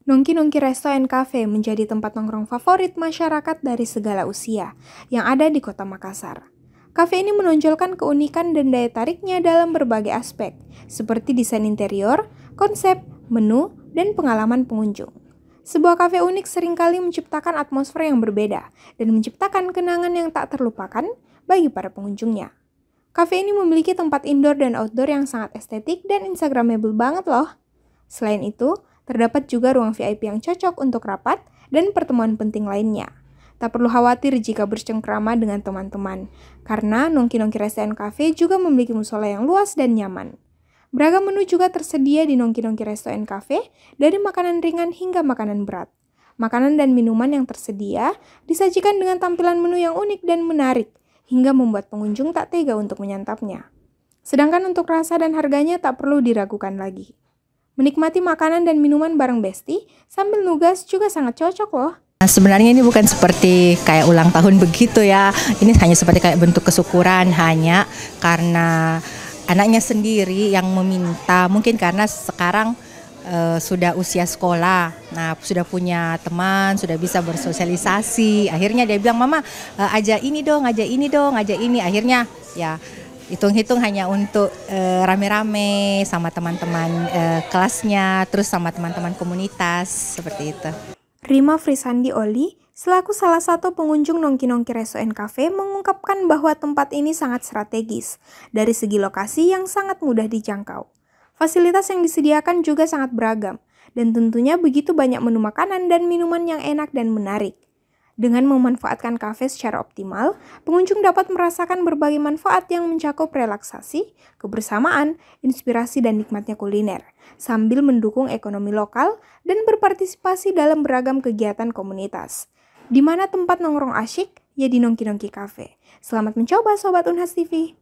Nongki Nongki Resto and Cafe menjadi tempat nongkrong favorit masyarakat dari segala usia yang ada di kota Makassar. Cafe ini menonjolkan keunikan dan daya tariknya dalam berbagai aspek, seperti desain interior, konsep, menu, dan pengalaman pengunjung. Sebuah kafe unik seringkali menciptakan atmosfer yang berbeda dan menciptakan kenangan yang tak terlupakan bagi para pengunjungnya. Kafe ini memiliki tempat indoor dan outdoor yang sangat estetik dan instagramable banget loh. Selain itu, Terdapat juga ruang VIP yang cocok untuk rapat dan pertemuan penting lainnya. Tak perlu khawatir jika bercengkrama dengan teman-teman, karena Nongki-Nongki Resen Cafe juga memiliki musola yang luas dan nyaman. Beragam menu juga tersedia di Nongki-Nongki Restoran Cafe, dari makanan ringan hingga makanan berat. Makanan dan minuman yang tersedia disajikan dengan tampilan menu yang unik dan menarik, hingga membuat pengunjung tak tega untuk menyantapnya. Sedangkan untuk rasa dan harganya tak perlu diragukan lagi. Menikmati makanan dan minuman bareng Besti sambil nugas juga sangat cocok loh. Nah, sebenarnya ini bukan seperti kayak ulang tahun begitu ya. Ini hanya seperti kayak bentuk kesyukuran hanya karena anaknya sendiri yang meminta. Mungkin karena sekarang e, sudah usia sekolah, nah sudah punya teman, sudah bisa bersosialisasi. Akhirnya dia bilang, "Mama, e, eh, aja ini dong, aja ini dong, aja ini." Akhirnya ya hitung-hitung hanya untuk eh, rame-rame sama teman-teman uh, kelasnya, terus sama teman-teman komunitas seperti itu. Rima Frisandi Oli, selaku salah satu pengunjung Nongki Nongki reso Cafe, mengungkapkan bahwa tempat ini sangat strategis dari segi lokasi yang sangat mudah dijangkau. Fasilitas yang disediakan juga sangat beragam, dan tentunya begitu banyak menu makanan dan minuman yang enak dan menarik. Dengan memanfaatkan kafe secara optimal, pengunjung dapat merasakan berbagai manfaat yang mencakup relaksasi, kebersamaan, inspirasi, dan nikmatnya kuliner, sambil mendukung ekonomi lokal dan berpartisipasi dalam beragam kegiatan komunitas. Di mana tempat nongkrong asyik, ya di Nongki Nongki Cafe. Selamat mencoba Sobat Unhas TV!